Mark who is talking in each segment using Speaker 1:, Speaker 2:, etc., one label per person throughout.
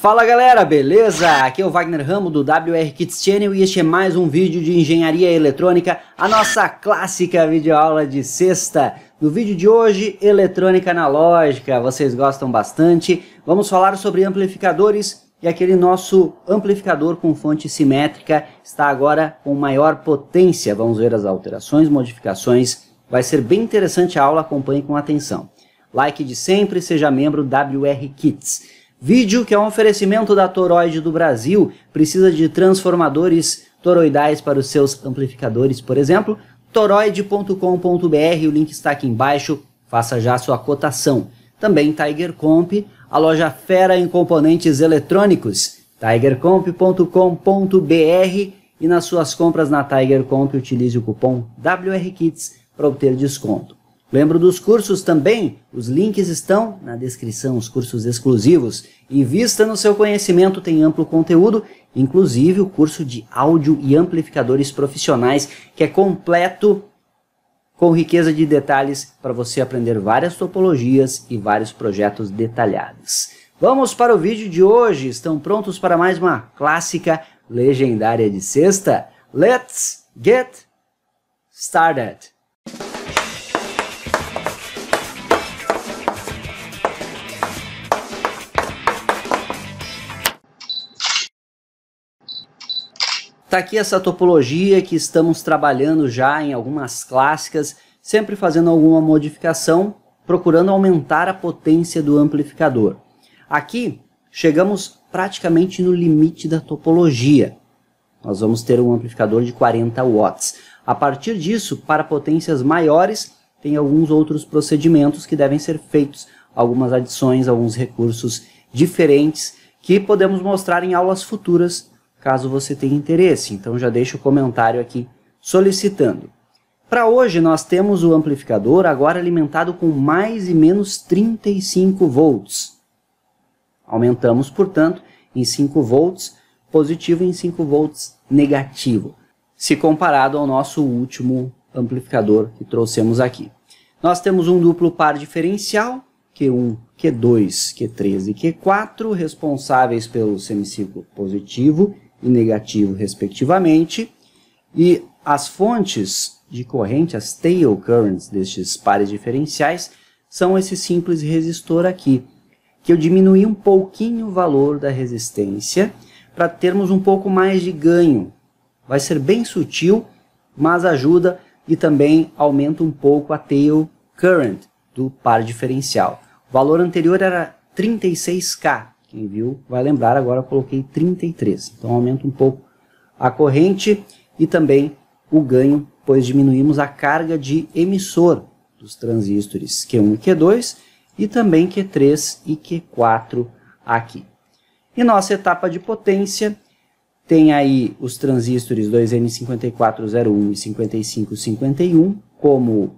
Speaker 1: Fala galera, beleza? Aqui é o Wagner Ramo do WR Kids Channel e este é mais um vídeo de engenharia eletrônica, a nossa clássica videoaula de sexta. No vídeo de hoje, eletrônica analógica, vocês gostam bastante. Vamos falar sobre amplificadores e aquele nosso amplificador com fonte simétrica está agora com maior potência. Vamos ver as alterações, modificações. Vai ser bem interessante a aula, acompanhe com atenção. Like de sempre, seja membro WR Kids. Vídeo que é um oferecimento da Toroide do Brasil, precisa de transformadores toroidais para os seus amplificadores, por exemplo, toroide.com.br, o link está aqui embaixo, faça já sua cotação. Também Tiger Comp, a loja fera em componentes eletrônicos, tigercomp.com.br e nas suas compras na Tiger Comp utilize o cupom WRkits para obter desconto. Lembro dos cursos também, os links estão na descrição, os cursos exclusivos. Invista no seu conhecimento, tem amplo conteúdo, inclusive o curso de áudio e amplificadores profissionais, que é completo com riqueza de detalhes para você aprender várias topologias e vários projetos detalhados. Vamos para o vídeo de hoje. Estão prontos para mais uma clássica legendária de sexta? Let's get started! Tá aqui essa topologia que estamos trabalhando já em algumas clássicas, sempre fazendo alguma modificação, procurando aumentar a potência do amplificador. Aqui chegamos praticamente no limite da topologia. Nós vamos ter um amplificador de 40 watts. A partir disso, para potências maiores, tem alguns outros procedimentos que devem ser feitos, algumas adições, alguns recursos diferentes que podemos mostrar em aulas futuras caso você tenha interesse. Então já deixa o comentário aqui solicitando. Para hoje nós temos o amplificador agora alimentado com mais e menos 35 volts. Aumentamos, portanto, em 5 volts positivo e em 5 volts negativo, se comparado ao nosso último amplificador que trouxemos aqui. Nós temos um duplo par diferencial, Q1, Q2, Q3 e Q4, responsáveis pelo semiciclo positivo e negativo, respectivamente, e as fontes de corrente, as tail currents destes pares diferenciais, são esse simples resistor aqui, que eu diminui um pouquinho o valor da resistência para termos um pouco mais de ganho. Vai ser bem sutil, mas ajuda e também aumenta um pouco a tail current do par diferencial. O valor anterior era 36K, quem viu vai lembrar, agora eu coloquei 33. Então aumenta um pouco a corrente e também o ganho, pois diminuímos a carga de emissor dos transistores Q1 e Q2 e também Q3 e Q4 aqui. E nossa etapa de potência tem aí os transistores 2N5401 e 5551 como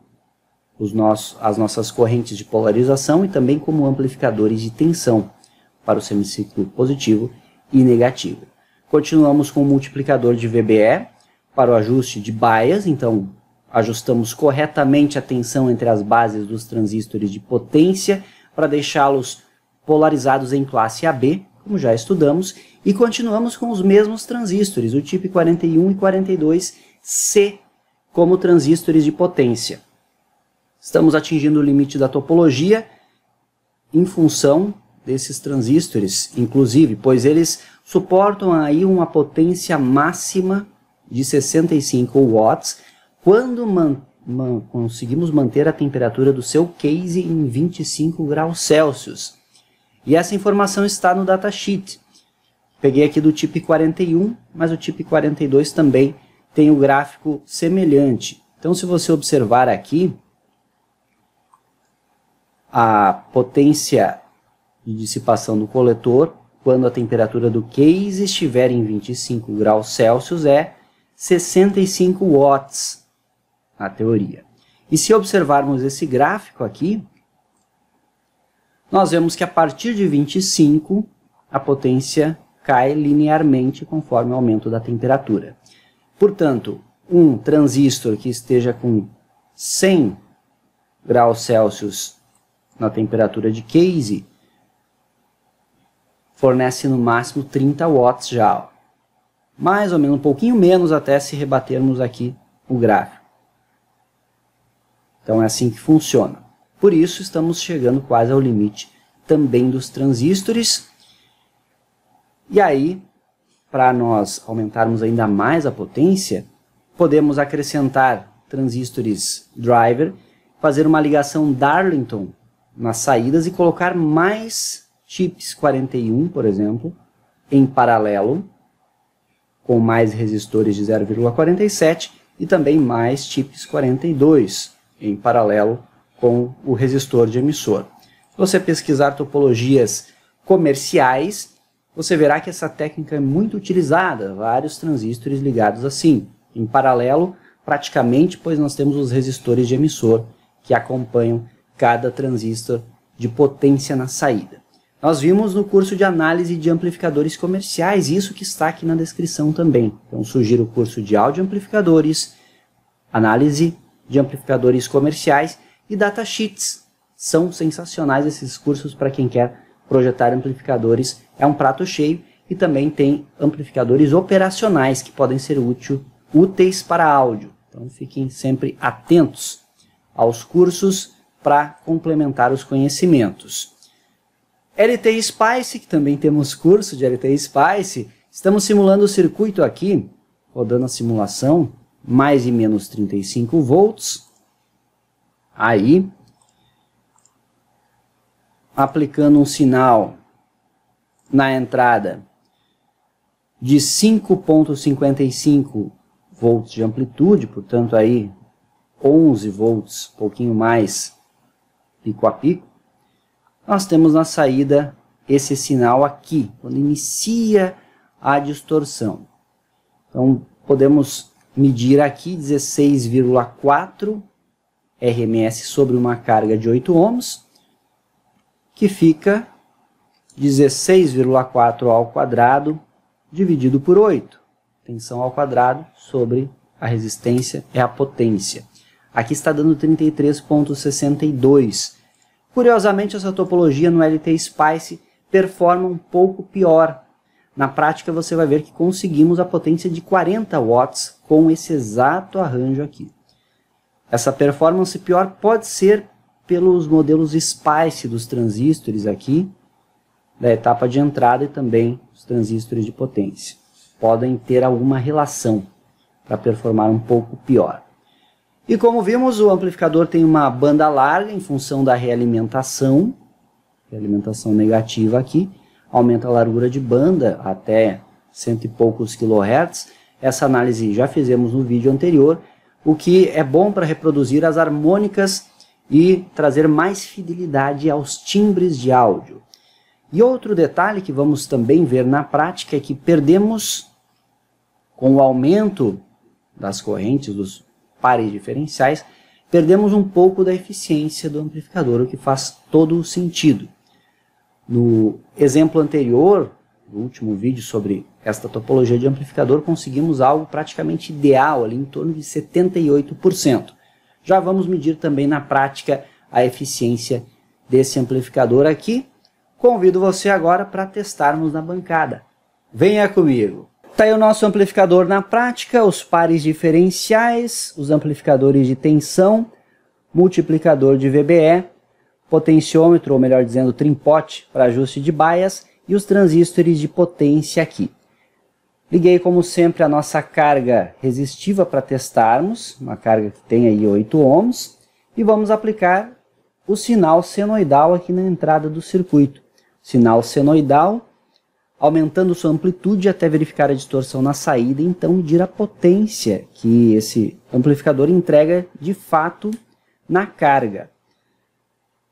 Speaker 1: os nossos, as nossas correntes de polarização e também como amplificadores de tensão para o semiciclo positivo e negativo. Continuamos com o multiplicador de VBE para o ajuste de bias, então ajustamos corretamente a tensão entre as bases dos transistores de potência para deixá-los polarizados em classe AB, como já estudamos, e continuamos com os mesmos transistores, o tipo 41 e 42C, como transistores de potência. Estamos atingindo o limite da topologia em função desses transistores, inclusive, pois eles suportam aí uma potência máxima de 65 watts quando man, man, conseguimos manter a temperatura do seu case em 25 graus Celsius. E essa informação está no datasheet. Peguei aqui do TIP 41, mas o TIP 42 também tem o um gráfico semelhante. Então se você observar aqui, a potência de dissipação do coletor quando a temperatura do case estiver em 25 graus Celsius é 65 watts, na teoria. E se observarmos esse gráfico aqui, nós vemos que a partir de 25 a potência cai linearmente conforme o aumento da temperatura. Portanto, um transistor que esteja com 100 graus Celsius na temperatura de Case fornece no máximo 30 watts já. Mais ou menos, um pouquinho menos até se rebatermos aqui o gráfico. Então é assim que funciona. Por isso estamos chegando quase ao limite também dos transistores. E aí, para nós aumentarmos ainda mais a potência, podemos acrescentar transistores driver, fazer uma ligação Darlington nas saídas e colocar mais TIPS 41, por exemplo, em paralelo, com mais resistores de 0,47 e também mais TIPS 42, em paralelo com o resistor de emissor. Se você pesquisar topologias comerciais, você verá que essa técnica é muito utilizada, vários transistores ligados assim, em paralelo, praticamente, pois nós temos os resistores de emissor que acompanham cada transistor de potência na saída. Nós vimos no curso de análise de amplificadores comerciais, isso que está aqui na descrição também. Então, sugiro o curso de áudio amplificadores, análise de amplificadores comerciais e datasheets. São sensacionais esses cursos para quem quer projetar amplificadores. É um prato cheio e também tem amplificadores operacionais que podem ser útil, úteis para áudio. Então, fiquem sempre atentos aos cursos para complementar os conhecimentos. LT Spice, que também temos curso de LT Spice. Estamos simulando o circuito aqui, rodando a simulação, mais e menos 35 volts. Aí, aplicando um sinal na entrada de 5.55 volts de amplitude, portanto aí 11 volts, pouquinho mais, pico a pico nós temos na saída esse sinal aqui, quando inicia a distorção. Então, podemos medir aqui 16,4 RMS sobre uma carga de 8 ohms, que fica 16,4 ao quadrado dividido por 8. Tensão ao quadrado sobre a resistência é a potência. Aqui está dando 33,62 Curiosamente, essa topologia no LT Spice performa um pouco pior. Na prática, você vai ver que conseguimos a potência de 40 watts com esse exato arranjo aqui. Essa performance pior pode ser pelos modelos SPICE dos transistores aqui, da etapa de entrada e também os transistores de potência. Podem ter alguma relação para performar um pouco pior. E como vimos, o amplificador tem uma banda larga em função da realimentação, realimentação negativa aqui, aumenta a largura de banda até cento e poucos kilohertz. Essa análise já fizemos no vídeo anterior, o que é bom para reproduzir as harmônicas e trazer mais fidelidade aos timbres de áudio. E outro detalhe que vamos também ver na prática é que perdemos, com o aumento das correntes, dos pares diferenciais, perdemos um pouco da eficiência do amplificador, o que faz todo o sentido. No exemplo anterior, no último vídeo sobre esta topologia de amplificador, conseguimos algo praticamente ideal, ali em torno de 78%. Já vamos medir também na prática a eficiência desse amplificador aqui. Convido você agora para testarmos na bancada. Venha comigo! Tá aí o nosso amplificador na prática, os pares diferenciais, os amplificadores de tensão, multiplicador de VBE, potenciômetro, ou melhor dizendo, trimpote para ajuste de bias e os transistores de potência aqui. Liguei, como sempre, a nossa carga resistiva para testarmos, uma carga que tem aí 8 ohms, e vamos aplicar o sinal senoidal aqui na entrada do circuito. Sinal senoidal aumentando sua amplitude até verificar a distorção na saída então, e então medir a potência que esse amplificador entrega de fato na carga.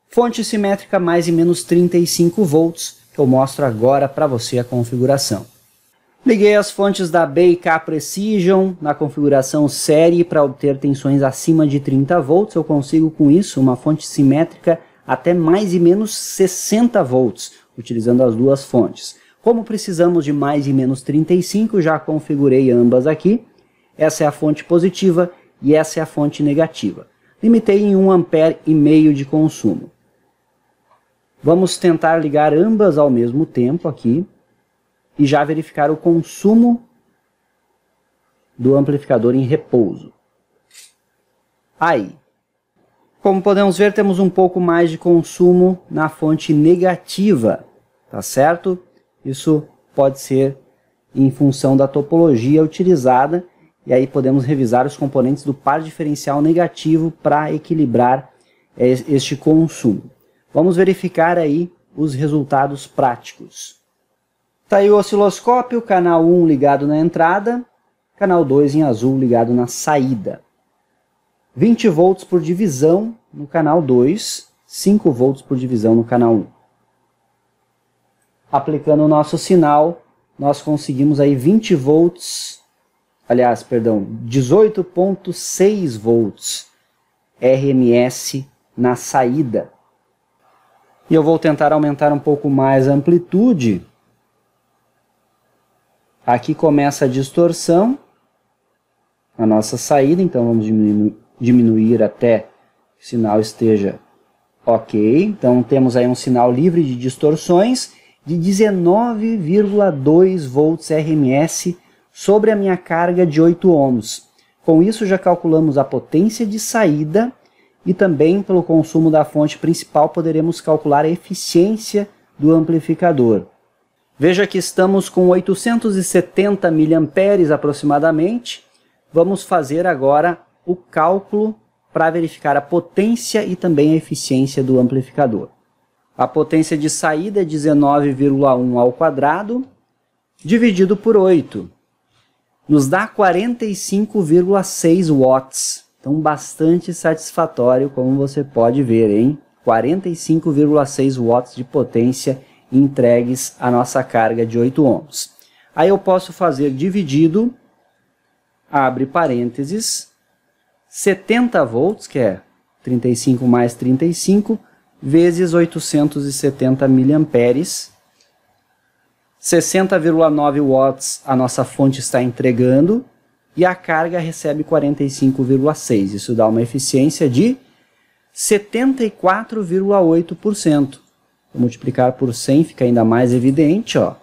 Speaker 1: Fonte simétrica mais e menos 35 volts, que eu mostro agora para você a configuração. Liguei as fontes da BK Precision na configuração série para obter tensões acima de 30 volts. Eu consigo com isso uma fonte simétrica até mais e menos 60 volts, utilizando as duas fontes. Como precisamos de mais e menos 35, já configurei ambas aqui. Essa é a fonte positiva e essa é a fonte negativa. Limitei em 1 a e meio de consumo. Vamos tentar ligar ambas ao mesmo tempo aqui e já verificar o consumo do amplificador em repouso. Aí, como podemos ver, temos um pouco mais de consumo na fonte negativa, tá certo? Isso pode ser em função da topologia utilizada, e aí podemos revisar os componentes do par diferencial negativo para equilibrar é, este consumo. Vamos verificar aí os resultados práticos. Está aí o osciloscópio, canal 1 ligado na entrada, canal 2 em azul ligado na saída. 20 volts por divisão no canal 2, 5 volts por divisão no canal 1 aplicando o nosso sinal, nós conseguimos aí 20 volts, aliás, perdão, 18.6 volts RMS na saída. E eu vou tentar aumentar um pouco mais a amplitude. Aqui começa a distorção, na nossa saída, então vamos diminu diminuir até o sinal esteja ok. Então temos aí um sinal livre de distorções de 19,2 volts RMS sobre a minha carga de 8 ohms. Com isso já calculamos a potência de saída e também pelo consumo da fonte principal poderemos calcular a eficiência do amplificador. Veja que estamos com 870 mA aproximadamente. Vamos fazer agora o cálculo para verificar a potência e também a eficiência do amplificador. A potência de saída é 19,1 ao quadrado, dividido por 8. Nos dá 45,6 watts. Então, bastante satisfatório, como você pode ver, hein? 45,6 watts de potência entregues à nossa carga de 8 ohms. Aí eu posso fazer dividido, abre parênteses, 70 volts, que é 35 mais 35, vezes 870 miliamperes. 60,9 watts a nossa fonte está entregando e a carga recebe 45,6. Isso dá uma eficiência de 74,8%. Vou multiplicar por 100 fica ainda mais evidente, ó.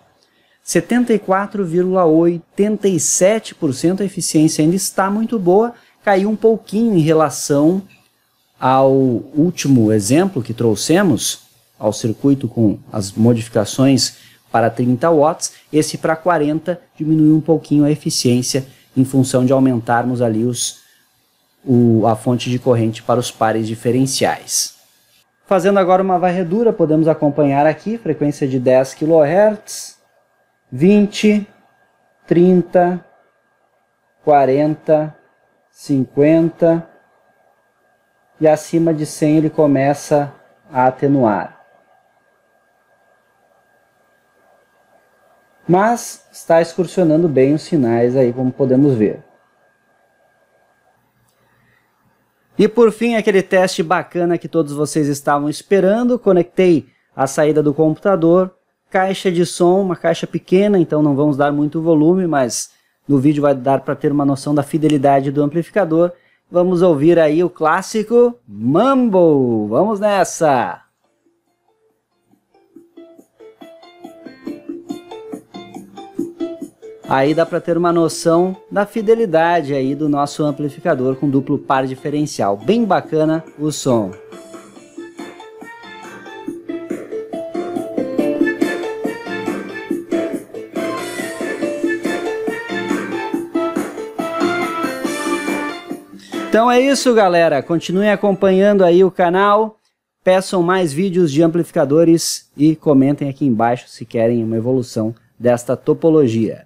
Speaker 1: 74,87% a eficiência ainda está muito boa, caiu um pouquinho em relação ao último exemplo que trouxemos, ao circuito com as modificações para 30 watts, esse para 40 diminuiu um pouquinho a eficiência em função de aumentarmos ali os, o, a fonte de corrente para os pares diferenciais. Fazendo agora uma varredura, podemos acompanhar aqui frequência de 10 kHz, 20, 30, 40, 50, e acima de 100 ele começa a atenuar. Mas está excursionando bem os sinais aí, como podemos ver. E por fim, aquele teste bacana que todos vocês estavam esperando, conectei a saída do computador, caixa de som, uma caixa pequena, então não vamos dar muito volume, mas no vídeo vai dar para ter uma noção da fidelidade do amplificador, Vamos ouvir aí o clássico Mambo. Vamos nessa! Aí dá para ter uma noção da fidelidade aí do nosso amplificador com duplo par diferencial. Bem bacana o som. Então é isso, galera. Continuem acompanhando aí o canal. Peçam mais vídeos de amplificadores e comentem aqui embaixo se querem uma evolução desta topologia.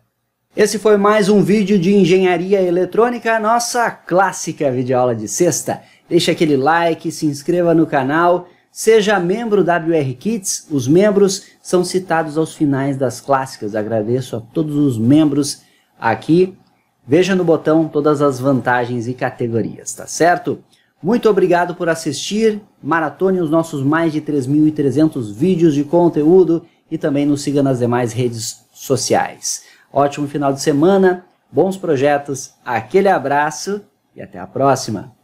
Speaker 1: Esse foi mais um vídeo de engenharia eletrônica, nossa clássica videoaula de sexta. Deixe aquele like, se inscreva no canal, seja membro WR Kits. Os membros são citados aos finais das clássicas. Agradeço a todos os membros aqui Veja no botão todas as vantagens e categorias, tá certo? Muito obrigado por assistir, maratone os nossos mais de 3.300 vídeos de conteúdo e também nos siga nas demais redes sociais. Ótimo final de semana, bons projetos, aquele abraço e até a próxima!